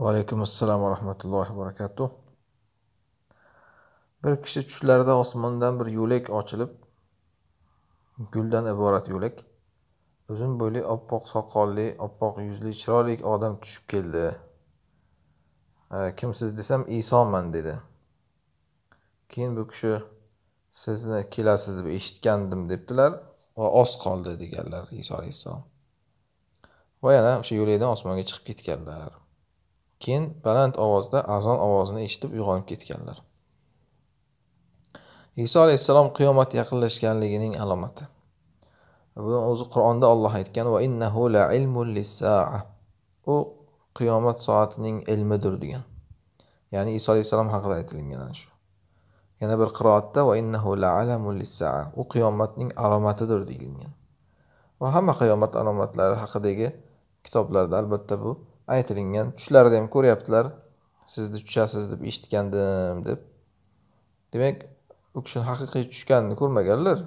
vaalaykum assalom va rahmatullohi va barakatuh bir kishi tushlarida osmondan bir yo'lak ochilib guldan iborat yo'lak uzun bo'yli oppoq soqolli oppoq yuzli chiroyli odam tushib keldi kimsiz desam isoman dedi keyin bu kishi sizni kelasiz deb eshitgandim debdilar va oz qoldi deganlar iso alayhissalom va yana o'sha yo'lakdan osmonga chiqib ketganlar keyin baland ovozda azon ovozini eshitib uyg'onib ketganlar iso alayhissalom qiyomat yaqinlashganligining alomati buni o'zi qur'onda olloh aytgan va innahu la ilmun lissaa u qiyomat soatining ilmidir degan ya'ni iso alayhissalom haqida aytilgan ana shu yana bir qiroatda va innahu la alamun lissaa u qiyomatning alomatidir deyilgan va hamma qiyomat alomatlari haqidagi kitoblarda albatta bu aytilingan tushlarida ham ko'ryaptilar sizni tushasiz deb eshitgandim deb demak u kishini haqiqiy tushganini ko'rmaganlar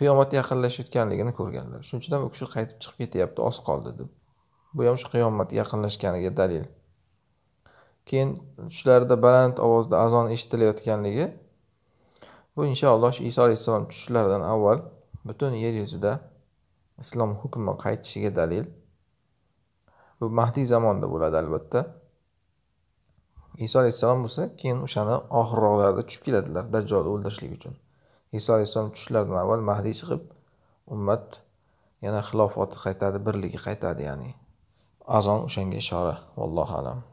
qiyomat yaqinlashayotganligini ko'rganlar shuning uchun ham u kishi qaytib chiqib ketyapti oz qoldi deb bu ham shu qiyomat yaqinlashganiga dalil keyin tushlarida baland ovozda azon eshitilayotganligi bu inshaalloh iso alayhissalom tushishlaridan avval butun yer yuzida islom hukmi qaytishiga dalil bu mahdiy zamonda bo'ladi albatta iso alayhissalom bo'lsa keyin o'shani oxirroqlarida tushib keladilar dajjolni o'ldirishlik uchun iso alayhissalom tushishlaridan avval mahdiy chiqib ummat yana xilofati qaytadi birligi qaytadi ya'ni azon o'shanga ishora vallohu alam